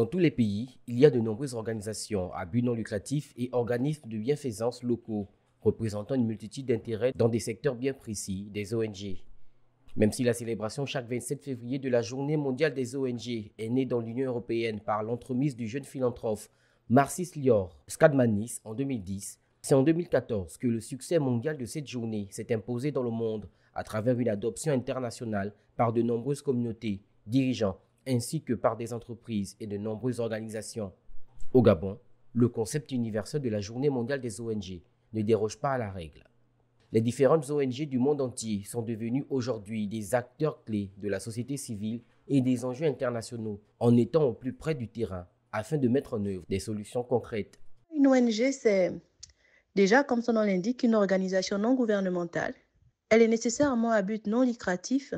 Dans tous les pays, il y a de nombreuses organisations à but non lucratif et organismes de bienfaisance locaux représentant une multitude d'intérêts dans des secteurs bien précis, des ONG. Même si la célébration chaque 27 février de la Journée mondiale des ONG est née dans l'Union européenne par l'entremise du jeune philanthrope Marcis Lior Skadmanis en 2010, c'est en 2014 que le succès mondial de cette journée s'est imposé dans le monde à travers une adoption internationale par de nombreuses communautés, dirigeants ainsi que par des entreprises et de nombreuses organisations. Au Gabon, le concept universel de la Journée mondiale des ONG ne déroge pas à la règle. Les différentes ONG du monde entier sont devenues aujourd'hui des acteurs clés de la société civile et des enjeux internationaux en étant au plus près du terrain afin de mettre en œuvre des solutions concrètes. Une ONG, c'est déjà, comme son nom l'indique, une organisation non gouvernementale. Elle est nécessairement à but non lucratif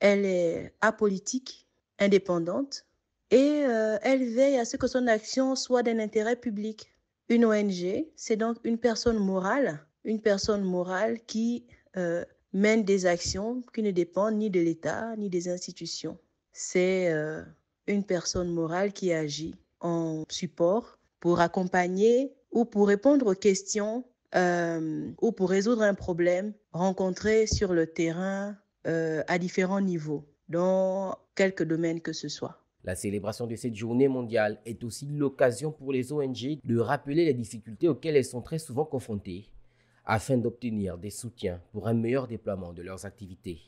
elle est apolitique, indépendante et euh, elle veille à ce que son action soit d'un intérêt public. Une ONG, c'est donc une personne morale, une personne morale qui euh, mène des actions qui ne dépendent ni de l'État ni des institutions. C'est euh, une personne morale qui agit en support pour accompagner ou pour répondre aux questions ou pour résoudre un problème rencontré sur le terrain euh, à différents niveaux, dans quelques domaines que ce soit. La célébration de cette journée mondiale est aussi l'occasion pour les ONG de rappeler les difficultés auxquelles elles sont très souvent confrontées afin d'obtenir des soutiens pour un meilleur déploiement de leurs activités.